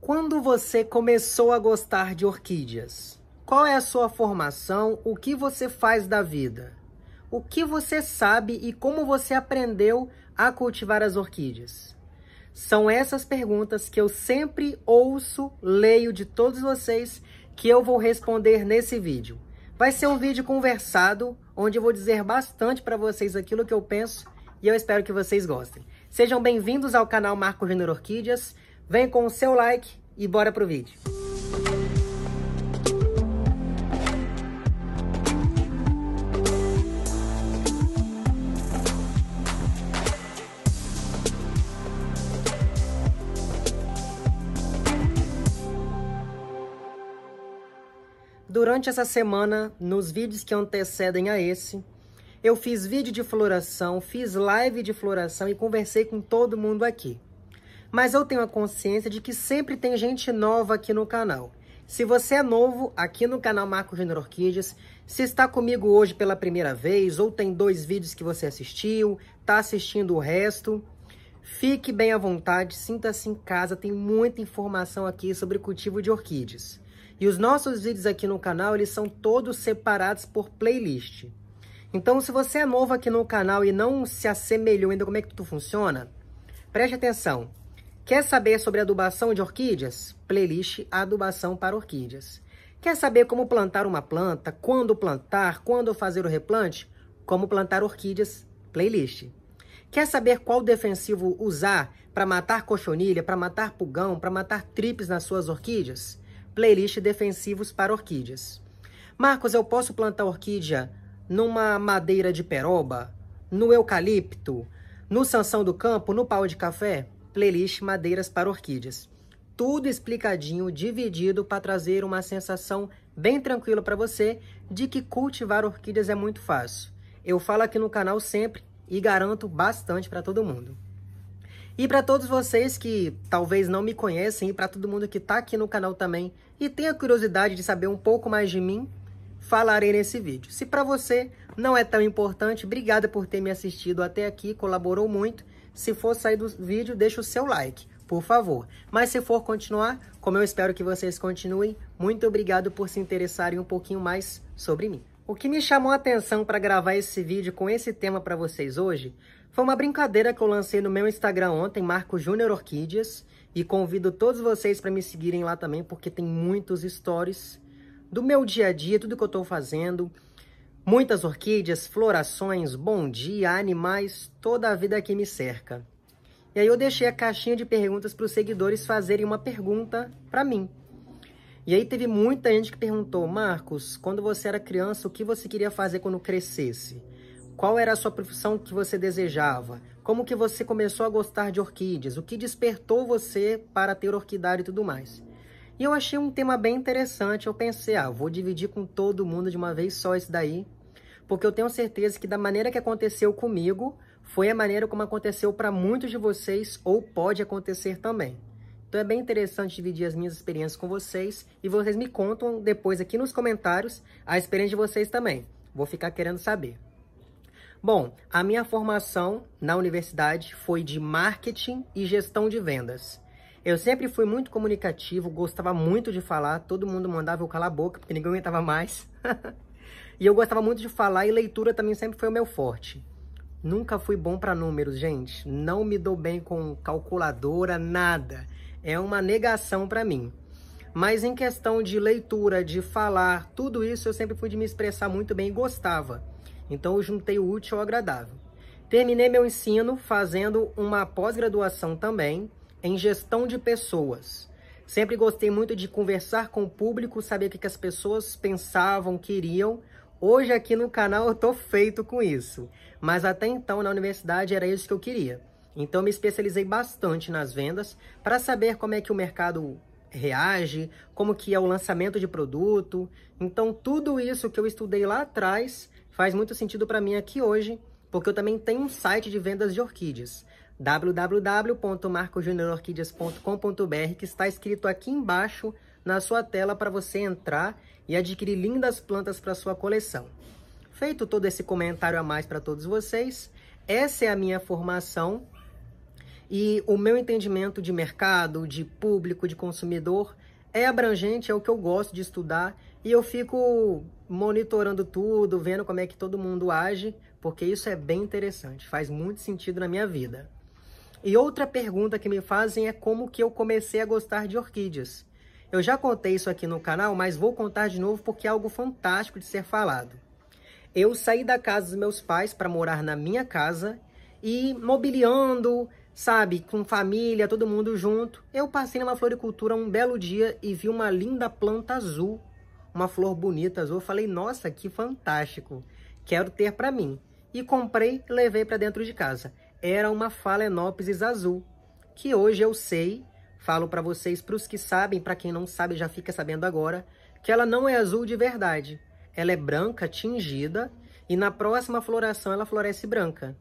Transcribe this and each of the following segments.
Quando você começou a gostar de orquídeas? Qual é a sua formação? O que você faz da vida? O que você sabe e como você aprendeu a cultivar as orquídeas? São essas perguntas que eu sempre ouço, leio de todos vocês, que eu vou responder nesse vídeo. Vai ser um vídeo conversado, onde eu vou dizer bastante para vocês aquilo que eu penso e eu espero que vocês gostem. Sejam bem-vindos ao canal Marco Júnior Orquídeas. Vem com o seu like e bora pro vídeo. Durante essa semana, nos vídeos que antecedem a esse, eu fiz vídeo de floração, fiz live de floração e conversei com todo mundo aqui mas eu tenho a consciência de que sempre tem gente nova aqui no canal. Se você é novo aqui no canal Marco Júnior Orquídeas, se está comigo hoje pela primeira vez, ou tem dois vídeos que você assistiu, está assistindo o resto, fique bem à vontade, sinta-se em casa, tem muita informação aqui sobre cultivo de orquídeas. E os nossos vídeos aqui no canal, eles são todos separados por playlist. Então, se você é novo aqui no canal e não se assemelhou ainda como é que tudo funciona, preste atenção. Quer saber sobre adubação de orquídeas? Playlist Adubação para Orquídeas. Quer saber como plantar uma planta, quando plantar, quando fazer o replante? Como plantar orquídeas? Playlist. Quer saber qual defensivo usar para matar cochonilha, para matar pulgão, para matar tripes nas suas orquídeas? Playlist Defensivos para Orquídeas. Marcos, eu posso plantar orquídea numa madeira de peroba, no eucalipto, no sanção do campo, no pau de café? playlist Madeiras para Orquídeas. Tudo explicadinho, dividido para trazer uma sensação bem tranquila para você de que cultivar orquídeas é muito fácil. Eu falo aqui no canal sempre e garanto bastante para todo mundo. E para todos vocês que talvez não me conhecem e para todo mundo que está aqui no canal também e tem a curiosidade de saber um pouco mais de mim, falarei nesse vídeo. Se para você não é tão importante, obrigada por ter me assistido até aqui, colaborou muito. Se for sair do vídeo, deixa o seu like, por favor. Mas se for continuar, como eu espero que vocês continuem, muito obrigado por se interessarem um pouquinho mais sobre mim. O que me chamou a atenção para gravar esse vídeo com esse tema para vocês hoje foi uma brincadeira que eu lancei no meu Instagram ontem, Marco Júnior Orquídeas, e convido todos vocês para me seguirem lá também, porque tem muitos stories do meu dia a dia, tudo que eu estou fazendo, Muitas orquídeas, florações, bom dia, animais, toda a vida que me cerca. E aí eu deixei a caixinha de perguntas para os seguidores fazerem uma pergunta para mim. E aí teve muita gente que perguntou, Marcos, quando você era criança, o que você queria fazer quando crescesse? Qual era a sua profissão que você desejava? Como que você começou a gostar de orquídeas? O que despertou você para ter orquidário e tudo mais? E eu achei um tema bem interessante, eu pensei, ah, vou dividir com todo mundo de uma vez só esse daí, porque eu tenho certeza que da maneira que aconteceu comigo, foi a maneira como aconteceu para muitos de vocês ou pode acontecer também. Então é bem interessante dividir as minhas experiências com vocês e vocês me contam depois aqui nos comentários a experiência de vocês também. Vou ficar querendo saber. Bom, a minha formação na universidade foi de marketing e gestão de vendas. Eu sempre fui muito comunicativo, gostava muito de falar, todo mundo mandava eu calar a boca, porque ninguém aguentava mais. E eu gostava muito de falar e leitura também sempre foi o meu forte. Nunca fui bom para números, gente. Não me dou bem com calculadora, nada. É uma negação para mim. Mas em questão de leitura, de falar, tudo isso eu sempre fui de me expressar muito bem e gostava. Então eu juntei o útil ao agradável. Terminei meu ensino fazendo uma pós-graduação também em gestão de pessoas. Sempre gostei muito de conversar com o público, saber o que as pessoas pensavam, queriam, Hoje aqui no canal eu tô feito com isso, mas até então na universidade era isso que eu queria. Então me especializei bastante nas vendas para saber como é que o mercado reage, como que é o lançamento de produto. Então tudo isso que eu estudei lá atrás faz muito sentido para mim aqui hoje, porque eu também tenho um site de vendas de orquídeas www.marcojuniororquídeas.com.br que está escrito aqui embaixo na sua tela para você entrar e adquirir lindas plantas para sua coleção. Feito todo esse comentário a mais para todos vocês, essa é a minha formação e o meu entendimento de mercado, de público, de consumidor é abrangente, é o que eu gosto de estudar e eu fico monitorando tudo, vendo como é que todo mundo age, porque isso é bem interessante, faz muito sentido na minha vida. E outra pergunta que me fazem é como que eu comecei a gostar de orquídeas. Eu já contei isso aqui no canal, mas vou contar de novo porque é algo fantástico de ser falado. Eu saí da casa dos meus pais para morar na minha casa e mobiliando, sabe, com família, todo mundo junto, eu passei numa floricultura um belo dia e vi uma linda planta azul, uma flor bonita azul. Eu falei, nossa, que fantástico, quero ter para mim. E comprei, levei para dentro de casa. Era uma Phalaenopsis azul, que hoje eu sei Falo para vocês, para os que sabem, para quem não sabe, já fica sabendo agora, que ela não é azul de verdade. Ela é branca, tingida, e na próxima floração ela floresce branca.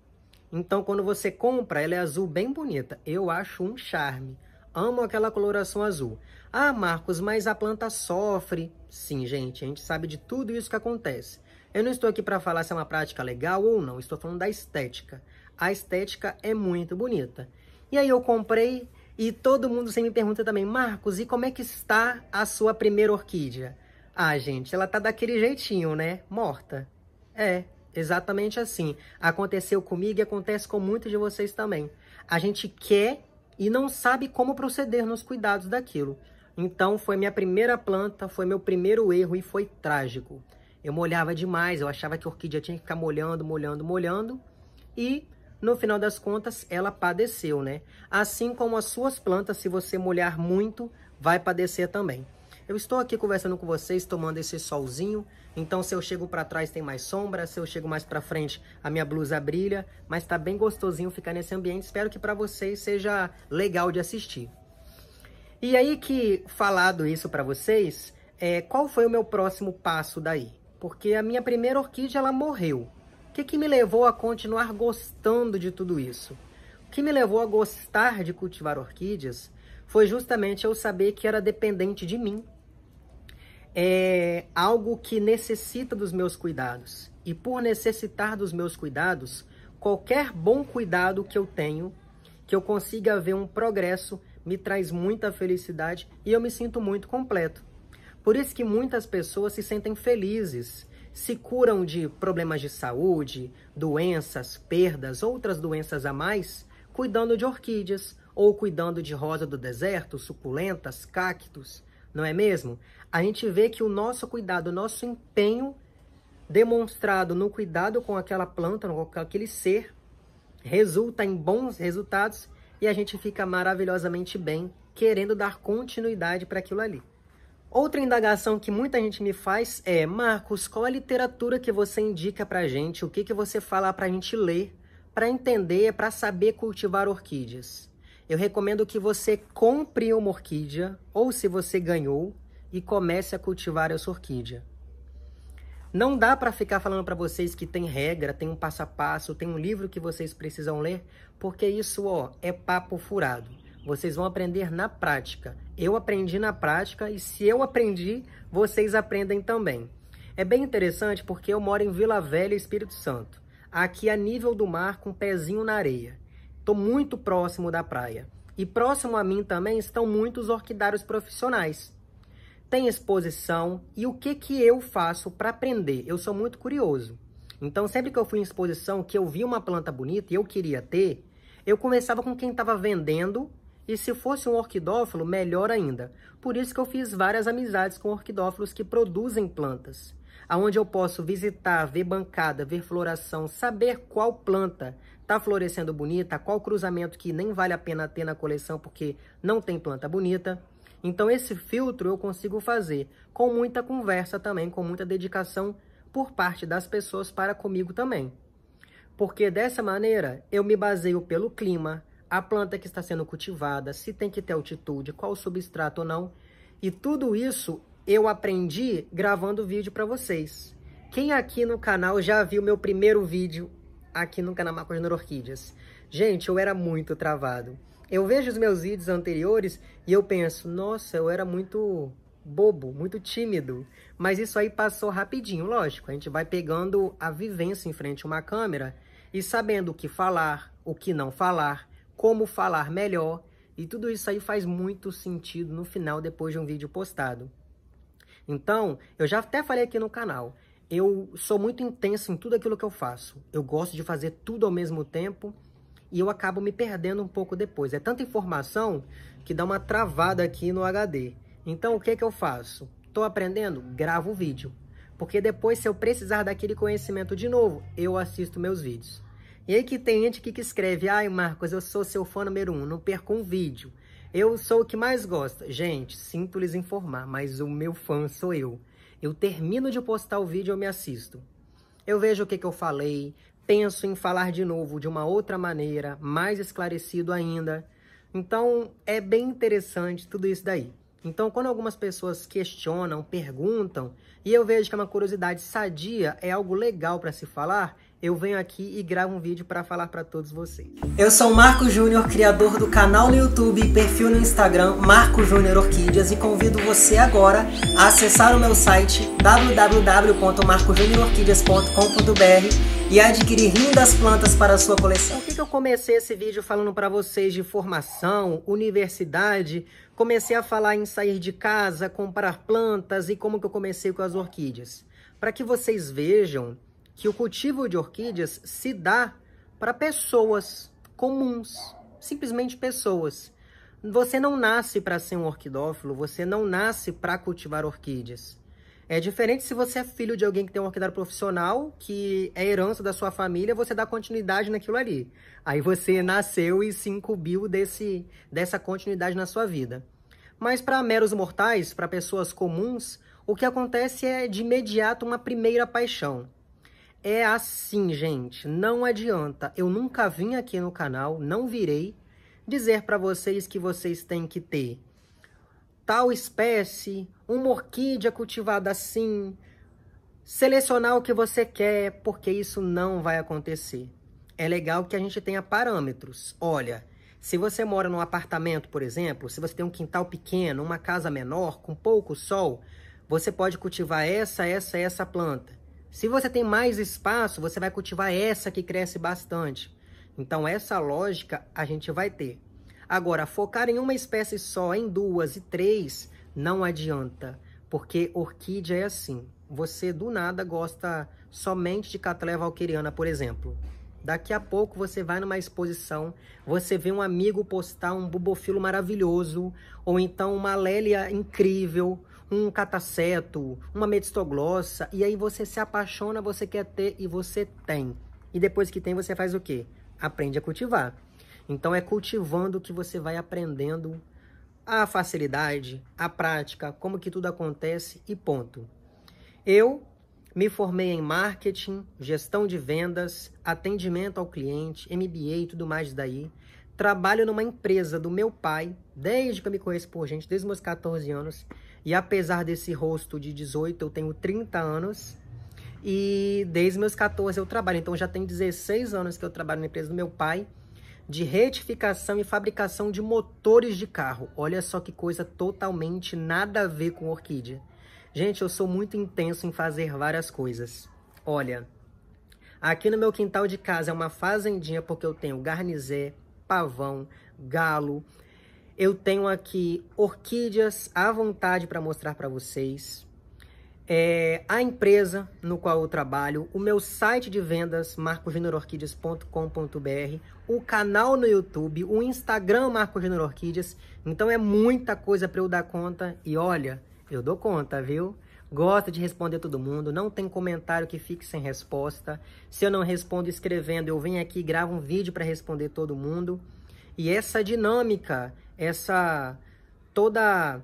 Então, quando você compra, ela é azul bem bonita. Eu acho um charme. Amo aquela coloração azul. Ah, Marcos, mas a planta sofre. Sim, gente, a gente sabe de tudo isso que acontece. Eu não estou aqui para falar se é uma prática legal ou não, estou falando da estética. A estética é muito bonita. E aí eu comprei, e todo mundo sempre me pergunta também, Marcos, e como é que está a sua primeira orquídea? Ah, gente, ela tá daquele jeitinho, né? Morta. É, exatamente assim. Aconteceu comigo e acontece com muitos de vocês também. A gente quer e não sabe como proceder nos cuidados daquilo. Então, foi minha primeira planta, foi meu primeiro erro e foi trágico. Eu molhava demais, eu achava que a orquídea tinha que ficar molhando, molhando, molhando. E no final das contas, ela padeceu, né? Assim como as suas plantas, se você molhar muito, vai padecer também. Eu estou aqui conversando com vocês, tomando esse solzinho, então se eu chego para trás tem mais sombra, se eu chego mais para frente a minha blusa brilha, mas tá bem gostosinho ficar nesse ambiente, espero que para vocês seja legal de assistir. E aí que, falado isso para vocês, é, qual foi o meu próximo passo daí? Porque a minha primeira orquídea, ela morreu, que, que me levou a continuar gostando de tudo isso? O que me levou a gostar de cultivar orquídeas foi justamente eu saber que era dependente de mim. É algo que necessita dos meus cuidados. E por necessitar dos meus cuidados, qualquer bom cuidado que eu tenho, que eu consiga ver um progresso, me traz muita felicidade e eu me sinto muito completo. Por isso que muitas pessoas se sentem felizes se curam de problemas de saúde, doenças, perdas, outras doenças a mais, cuidando de orquídeas ou cuidando de rosa do deserto, suculentas, cactos, não é mesmo? A gente vê que o nosso cuidado, o nosso empenho demonstrado no cuidado com aquela planta, com aquele ser, resulta em bons resultados e a gente fica maravilhosamente bem, querendo dar continuidade para aquilo ali. Outra indagação que muita gente me faz é, Marcos, qual a literatura que você indica pra gente? O que, que você fala pra gente ler, para entender, para saber cultivar orquídeas? Eu recomendo que você compre uma orquídea, ou se você ganhou, e comece a cultivar essa orquídea. Não dá para ficar falando para vocês que tem regra, tem um passo a passo, tem um livro que vocês precisam ler, porque isso ó, é papo furado. Vocês vão aprender na prática. Eu aprendi na prática e se eu aprendi, vocês aprendem também. É bem interessante porque eu moro em Vila Velha, Espírito Santo, aqui a nível do mar com um pezinho na areia. Estou muito próximo da praia. E próximo a mim também estão muitos orquidários profissionais. Tem exposição e o que, que eu faço para aprender? Eu sou muito curioso. Então, sempre que eu fui em exposição, que eu vi uma planta bonita e eu queria ter, eu começava com quem estava vendendo e se fosse um orquidófilo, melhor ainda. Por isso que eu fiz várias amizades com orquidófilos que produzem plantas, aonde eu posso visitar, ver bancada, ver floração, saber qual planta está florescendo bonita, qual cruzamento que nem vale a pena ter na coleção porque não tem planta bonita. Então esse filtro eu consigo fazer com muita conversa também, com muita dedicação por parte das pessoas para comigo também. Porque dessa maneira eu me baseio pelo clima, a planta que está sendo cultivada, se tem que ter altitude, qual substrato ou não. E tudo isso eu aprendi gravando vídeo para vocês. Quem aqui no canal já viu meu primeiro vídeo aqui no canal Macos Orquídeas? Gente, eu era muito travado. Eu vejo os meus vídeos anteriores e eu penso, nossa, eu era muito bobo, muito tímido. Mas isso aí passou rapidinho, lógico. A gente vai pegando a vivência em frente a uma câmera e sabendo o que falar, o que não falar, como falar melhor, e tudo isso aí faz muito sentido no final depois de um vídeo postado. Então, eu já até falei aqui no canal, eu sou muito intenso em tudo aquilo que eu faço. Eu gosto de fazer tudo ao mesmo tempo e eu acabo me perdendo um pouco depois. É tanta informação que dá uma travada aqui no HD. Então, o que, que eu faço? Estou aprendendo? Gravo o vídeo. Porque depois, se eu precisar daquele conhecimento de novo, eu assisto meus vídeos. E aí que tem gente que, escreve, ai Marcos, eu sou seu fã número um, não perco um vídeo. Eu sou o que mais gosta. Gente, sinto lhes informar, mas o meu fã sou eu. Eu termino de postar o vídeo, eu me assisto. Eu vejo o que, que eu falei, penso em falar de novo de uma outra maneira, mais esclarecido ainda. Então, é bem interessante tudo isso daí. Então, quando algumas pessoas questionam, perguntam, e eu vejo que é uma curiosidade sadia, é algo legal para se falar, eu venho aqui e gravo um vídeo para falar para todos vocês. Eu sou o Marco Júnior, criador do canal no YouTube e perfil no Instagram Marco Júnior Orquídeas e convido você agora a acessar o meu site www.marcojuniororquídeas.com.br e adquirir lindas plantas para a sua coleção. Por que, que eu comecei esse vídeo falando para vocês de formação, universidade? Comecei a falar em sair de casa, comprar plantas e como que eu comecei com as orquídeas. Para que vocês vejam que o cultivo de orquídeas se dá para pessoas comuns, simplesmente pessoas. Você não nasce para ser um orquidófilo, você não nasce para cultivar orquídeas. É diferente se você é filho de alguém que tem um orquidário profissional, que é herança da sua família, você dá continuidade naquilo ali. Aí você nasceu e se incumbiu desse, dessa continuidade na sua vida. Mas para meros mortais, para pessoas comuns, o que acontece é de imediato uma primeira paixão. É assim, gente, não adianta. Eu nunca vim aqui no canal, não virei dizer para vocês que vocês têm que ter tal espécie, uma orquídea cultivada assim, selecionar o que você quer, porque isso não vai acontecer. É legal que a gente tenha parâmetros. Olha, se você mora num apartamento, por exemplo, se você tem um quintal pequeno, uma casa menor, com pouco sol, você pode cultivar essa, essa, essa planta. Se você tem mais espaço, você vai cultivar essa que cresce bastante. Então, essa lógica a gente vai ter. Agora, focar em uma espécie só, em duas e três, não adianta. Porque orquídea é assim. Você, do nada, gosta somente de Catleia valqueriana, por exemplo. Daqui a pouco você vai numa exposição, você vê um amigo postar um bubofilo maravilhoso, ou então uma lélia incrível, um cataceto, uma metistoglossa, e aí você se apaixona, você quer ter e você tem. E depois que tem, você faz o quê? Aprende a cultivar. Então é cultivando que você vai aprendendo a facilidade, a prática, como que tudo acontece e ponto. Eu me formei em marketing, gestão de vendas, atendimento ao cliente, MBA e tudo mais daí. Trabalho numa empresa do meu pai, desde que eu me conheço por gente, desde meus 14 anos. E apesar desse rosto de 18, eu tenho 30 anos. E desde meus 14 eu trabalho. Então já tem 16 anos que eu trabalho na empresa do meu pai de retificação e fabricação de motores de carro. Olha só que coisa totalmente nada a ver com orquídea. Gente, eu sou muito intenso em fazer várias coisas. Olha, aqui no meu quintal de casa é uma fazendinha porque eu tenho garnizé, pavão, galo, eu tenho aqui orquídeas à vontade para mostrar para vocês. É, a empresa no qual eu trabalho, o meu site de vendas, marcojuniororquídeas.com.br, o canal no YouTube, o Instagram Marco Junior Orquídeas. Então é muita coisa para eu dar conta. E olha, eu dou conta, viu? Gosto de responder todo mundo, não tem comentário que fique sem resposta. Se eu não respondo escrevendo, eu venho aqui e gravo um vídeo para responder todo mundo. E essa dinâmica essa toda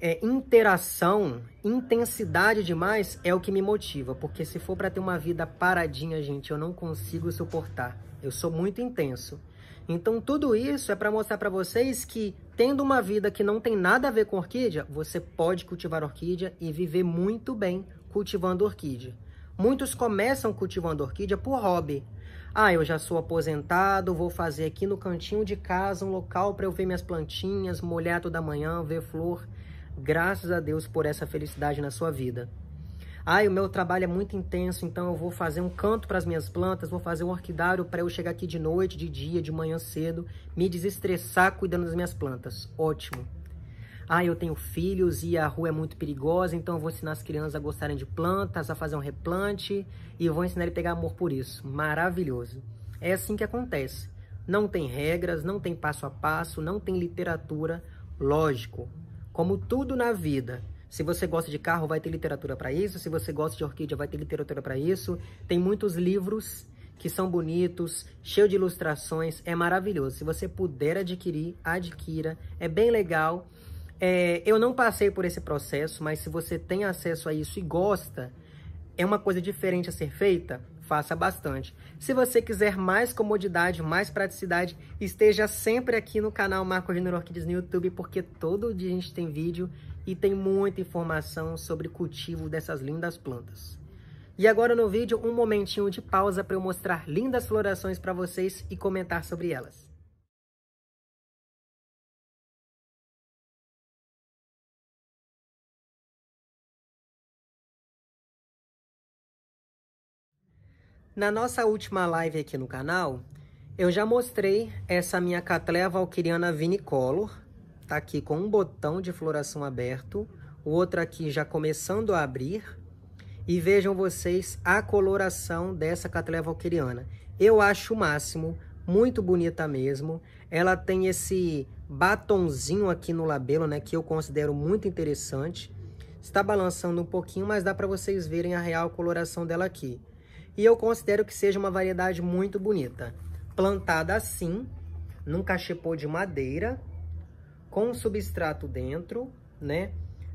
é, interação, intensidade demais é o que me motiva, porque se for para ter uma vida paradinha, gente, eu não consigo suportar. Eu sou muito intenso. Então tudo isso é para mostrar para vocês que tendo uma vida que não tem nada a ver com orquídea, você pode cultivar orquídea e viver muito bem cultivando orquídea. Muitos começam cultivando orquídea por hobby. Ah, eu já sou aposentado, vou fazer aqui no cantinho de casa um local para eu ver minhas plantinhas, molhar toda manhã, ver flor. Graças a Deus por essa felicidade na sua vida. Ah, o meu trabalho é muito intenso, então eu vou fazer um canto para as minhas plantas, vou fazer um orquidário para eu chegar aqui de noite, de dia, de manhã cedo, me desestressar cuidando das minhas plantas. Ótimo. Ah, eu tenho filhos e a rua é muito perigosa, então eu vou ensinar as crianças a gostarem de plantas, a fazer um replante e vou ensinar ele a pegar amor por isso. Maravilhoso. É assim que acontece. Não tem regras, não tem passo a passo, não tem literatura. Lógico, como tudo na vida, se você gosta de carro, vai ter literatura para isso. Se você gosta de orquídea, vai ter literatura para isso. Tem muitos livros que são bonitos, cheio de ilustrações, é maravilhoso. Se você puder adquirir, adquira. É bem legal. É, eu não passei por esse processo, mas se você tem acesso a isso e gosta, é uma coisa diferente a ser feita, faça bastante. Se você quiser mais comodidade, mais praticidade, esteja sempre aqui no canal Marco de Orquídeas no YouTube, porque todo dia a gente tem vídeo e tem muita informação sobre cultivo dessas lindas plantas. E agora no vídeo, um momentinho de pausa para eu mostrar lindas florações para vocês e comentar sobre elas. Na nossa última live aqui no canal, eu já mostrei essa minha Catleia Valkyriana Vinicolor. Tá aqui com um botão de floração aberto, o outro aqui já começando a abrir. E vejam vocês a coloração dessa Catleia Valkyriana. Eu acho o máximo, muito bonita mesmo. Ela tem esse batonzinho aqui no labelo, né, que eu considero muito interessante. Está balançando um pouquinho, mas dá para vocês verem a real coloração dela aqui e eu considero que seja uma variedade muito bonita. Plantada assim, num cachepô de madeira, com substrato dentro, né?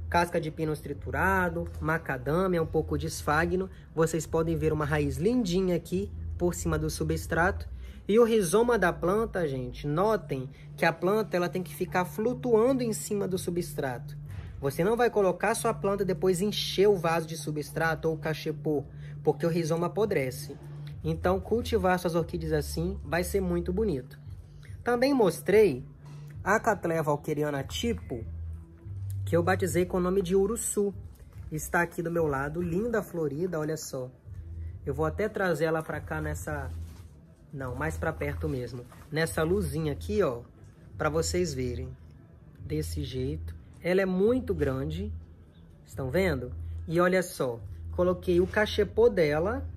Casca de pino triturado, macadâmia, um pouco de esfagno. Vocês podem ver uma raiz lindinha aqui por cima do substrato. E o rizoma da planta, gente, notem que a planta ela tem que ficar flutuando em cima do substrato. Você não vai colocar sua planta e depois encher o vaso de substrato ou cachepô, porque o rizoma apodrece. Então, cultivar suas orquídeas assim vai ser muito bonito. Também mostrei a Catleia valqueriana tipo, que eu batizei com o nome de Uruçu. Está aqui do meu lado, linda, florida, olha só. Eu vou até trazer ela para cá nessa... Não, mais para perto mesmo. Nessa luzinha aqui, ó, para vocês verem. Desse jeito. Ela é muito grande. Estão vendo? E olha só, coloquei o cachepô dela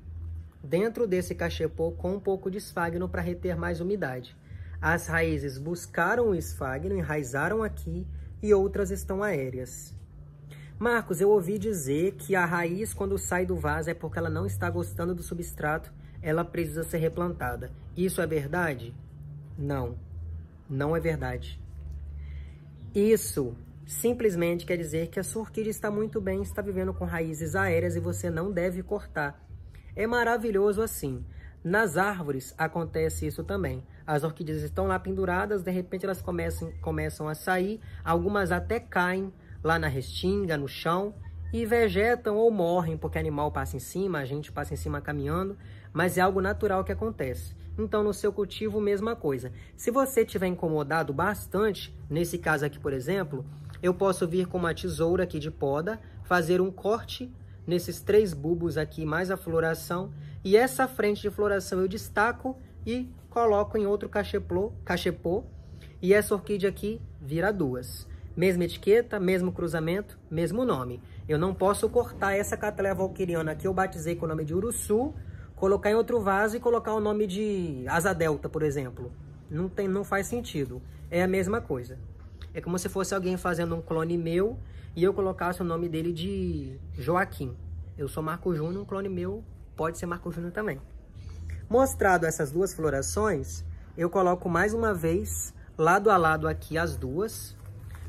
dentro desse cachepô com um pouco de esfagno para reter mais umidade. As raízes buscaram o esfagno, enraizaram aqui e outras estão aéreas. Marcos, eu ouvi dizer que a raiz, quando sai do vaso, é porque ela não está gostando do substrato, ela precisa ser replantada. Isso é verdade? Não, não é verdade. Isso simplesmente quer dizer que a sua orquídea está muito bem, está vivendo com raízes aéreas e você não deve cortar. É maravilhoso assim. Nas árvores acontece isso também. As orquídeas estão lá penduradas, de repente elas começam, começam a sair, algumas até caem lá na restinga, no chão, e vegetam ou morrem, porque animal passa em cima, a gente passa em cima caminhando, mas é algo natural que acontece. Então, no seu cultivo, mesma coisa. Se você tiver incomodado bastante, nesse caso aqui, por exemplo, eu posso vir com uma tesoura aqui de poda, fazer um corte nesses três bulbos aqui, mais a floração, e essa frente de floração eu destaco e coloco em outro cachepô, cachepô e essa orquídea aqui vira duas. Mesma etiqueta, mesmo cruzamento, mesmo nome. Eu não posso cortar essa cataleia valquiriana que eu batizei com o nome de Uruçu, colocar em outro vaso e colocar o nome de Asa Delta, por exemplo. Não, tem, não faz sentido. É a mesma coisa. É como se fosse alguém fazendo um clone meu e eu colocasse o nome dele de Joaquim. Eu sou Marco Júnior, um clone meu pode ser Marco Júnior também. Mostrado essas duas florações, eu coloco mais uma vez lado a lado aqui as duas,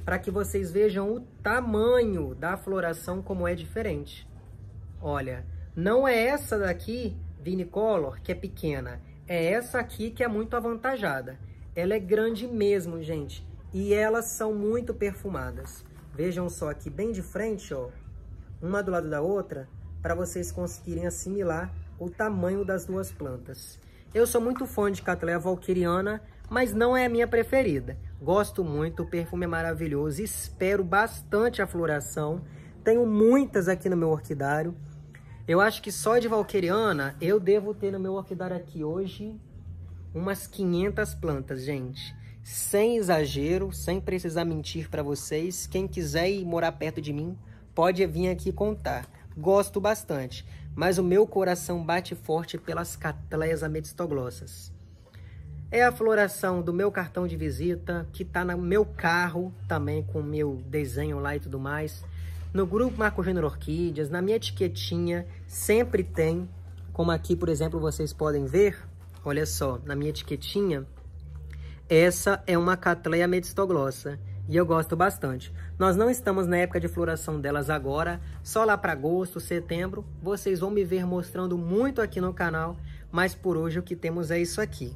para que vocês vejam o tamanho da floração como é diferente. Olha, não é essa daqui, vinicolor, que é pequena, é essa aqui que é muito avantajada. Ela é grande mesmo, gente. E elas são muito perfumadas. Vejam só aqui bem de frente, ó, uma do lado da outra, para vocês conseguirem assimilar o tamanho das duas plantas. Eu sou muito fã de Cattleya valquiriana, mas não é a minha preferida. Gosto muito, o perfume é maravilhoso, espero bastante a floração. Tenho muitas aqui no meu orquidário. Eu acho que só de valqueriana eu devo ter no meu orquidário aqui hoje umas 500 plantas, gente sem exagero, sem precisar mentir para vocês. Quem quiser ir morar perto de mim, pode vir aqui contar. Gosto bastante, mas o meu coração bate forte pelas catleias ametistoglossas. É a floração do meu cartão de visita, que está no meu carro também, com o meu desenho lá e tudo mais. No grupo Marco Júnior Orquídeas, na minha etiquetinha, sempre tem, como aqui, por exemplo, vocês podem ver, olha só, na minha etiquetinha, essa é uma Catleia medistoglossa e eu gosto bastante. Nós não estamos na época de floração delas agora, só lá para agosto, setembro. Vocês vão me ver mostrando muito aqui no canal, mas por hoje o que temos é isso aqui.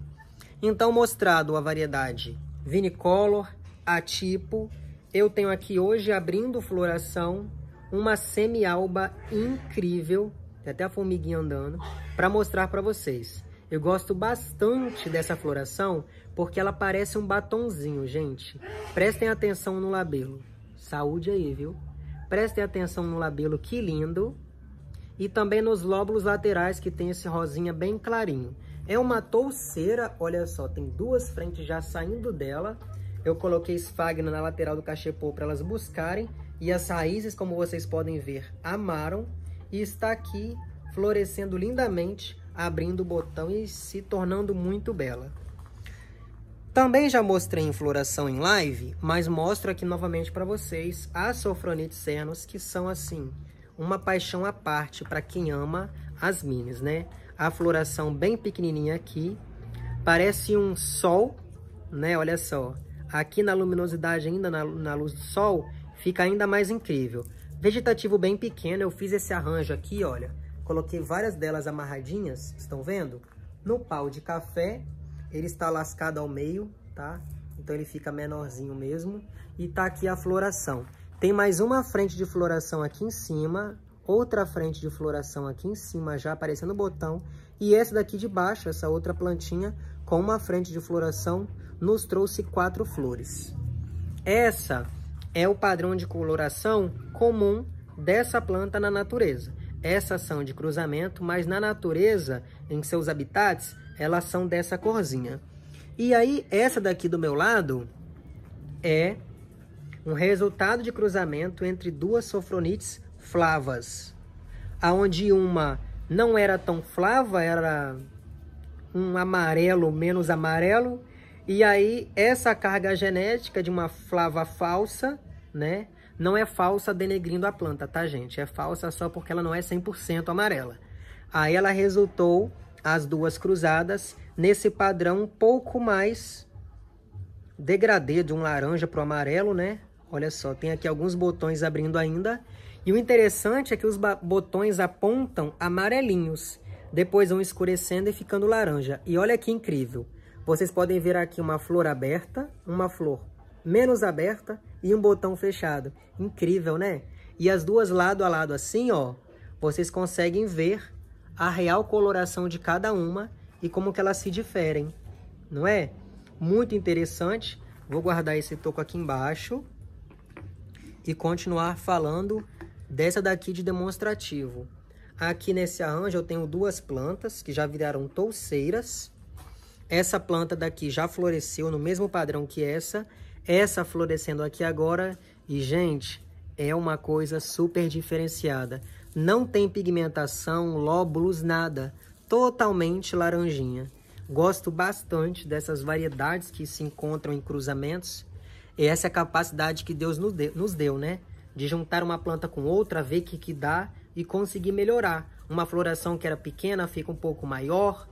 Então, mostrado a variedade vinicolor, a tipo, eu tenho aqui hoje, abrindo floração, uma semialba incrível, tem até a formiguinha andando, para mostrar para vocês. Eu gosto bastante dessa floração porque ela parece um batonzinho, gente. Prestem atenção no labelo. Saúde aí, viu? Prestem atenção no labelo, que lindo. E também nos lóbulos laterais que tem esse rosinha bem clarinho. É uma touceira, olha só, tem duas frentes já saindo dela. Eu coloquei esfagno na lateral do cachepô para elas buscarem. E as raízes, como vocês podem ver, amaram. E está aqui florescendo lindamente abrindo o botão e se tornando muito bela. Também já mostrei em floração em live, mas mostro aqui novamente para vocês as sofronites cernos, que são assim, uma paixão à parte para quem ama as minis, né? A floração bem pequenininha aqui, parece um sol, né? Olha só, aqui na luminosidade ainda, na, na luz do sol, fica ainda mais incrível. Vegetativo bem pequeno, eu fiz esse arranjo aqui, olha, Coloquei várias delas amarradinhas, estão vendo? No pau de café, ele está lascado ao meio, tá? Então ele fica menorzinho mesmo. E tá aqui a floração. Tem mais uma frente de floração aqui em cima, outra frente de floração aqui em cima, já aparecendo o botão. E essa daqui de baixo, essa outra plantinha, com uma frente de floração, nos trouxe quatro flores. Essa é o padrão de coloração comum dessa planta na natureza essa ação de cruzamento, mas na natureza, em seus habitats, elas são dessa corzinha. E aí, essa daqui do meu lado é um resultado de cruzamento entre duas sofronites flavas, aonde uma não era tão flava, era um amarelo menos amarelo, e aí essa carga genética de uma flava falsa, né, não é falsa denegrindo a planta, tá, gente? É falsa só porque ela não é 100% amarela. Aí ela resultou, as duas cruzadas, nesse padrão um pouco mais degradê de um laranja para o amarelo, né? Olha só, tem aqui alguns botões abrindo ainda. E o interessante é que os botões apontam amarelinhos. Depois vão escurecendo e ficando laranja. E olha que incrível. Vocês podem ver aqui uma flor aberta, uma flor menos aberta e um botão fechado. Incrível, né? E as duas lado a lado assim, ó, vocês conseguem ver a real coloração de cada uma e como que elas se diferem, não é? Muito interessante. Vou guardar esse toco aqui embaixo e continuar falando dessa daqui de demonstrativo. Aqui nesse arranjo eu tenho duas plantas que já viraram touceiras. Essa planta daqui já floresceu no mesmo padrão que essa essa florescendo aqui agora, e gente, é uma coisa super diferenciada. Não tem pigmentação, lóbulos, nada. Totalmente laranjinha. Gosto bastante dessas variedades que se encontram em cruzamentos. E essa é a capacidade que Deus nos deu, né? De juntar uma planta com outra, ver o que, que dá e conseguir melhorar. Uma floração que era pequena fica um pouco maior,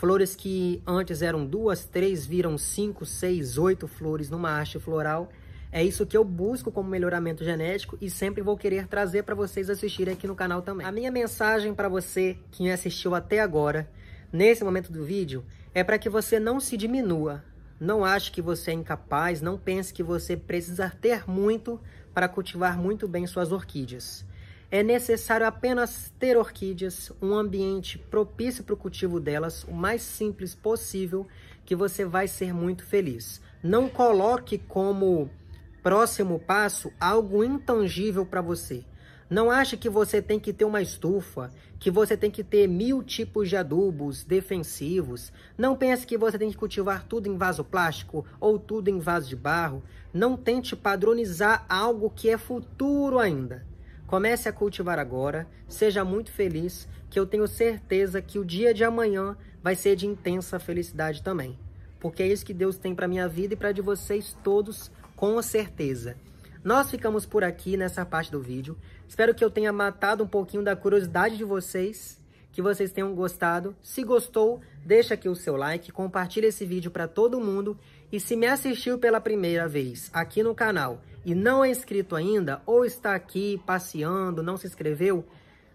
Flores que antes eram duas, três, viram cinco, seis, oito flores numa haste floral. É isso que eu busco como melhoramento genético e sempre vou querer trazer para vocês assistirem aqui no canal também. A minha mensagem para você que assistiu até agora, nesse momento do vídeo, é para que você não se diminua. Não ache que você é incapaz, não pense que você precisa ter muito para cultivar muito bem suas orquídeas. É necessário apenas ter orquídeas, um ambiente propício para o cultivo delas, o mais simples possível, que você vai ser muito feliz. Não coloque como próximo passo algo intangível para você. Não ache que você tem que ter uma estufa, que você tem que ter mil tipos de adubos defensivos. Não pense que você tem que cultivar tudo em vaso plástico ou tudo em vaso de barro. Não tente padronizar algo que é futuro ainda. Comece a cultivar agora, seja muito feliz, que eu tenho certeza que o dia de amanhã vai ser de intensa felicidade também. Porque é isso que Deus tem para minha vida e para de vocês todos, com certeza. Nós ficamos por aqui nessa parte do vídeo. Espero que eu tenha matado um pouquinho da curiosidade de vocês, que vocês tenham gostado. Se gostou, deixa aqui o seu like, compartilha esse vídeo para todo mundo e se me assistiu pela primeira vez aqui no canal e não é inscrito ainda, ou está aqui passeando, não se inscreveu,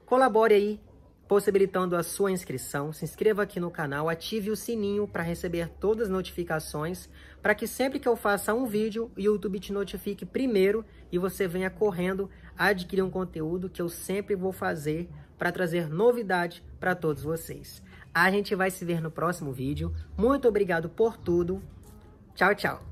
colabore aí, possibilitando a sua inscrição. Se inscreva aqui no canal, ative o sininho para receber todas as notificações, para que sempre que eu faça um vídeo, o YouTube te notifique primeiro e você venha correndo adquirir um conteúdo que eu sempre vou fazer para trazer novidade para todos vocês. A gente vai se ver no próximo vídeo. Muito obrigado por tudo. Tchau, tchau.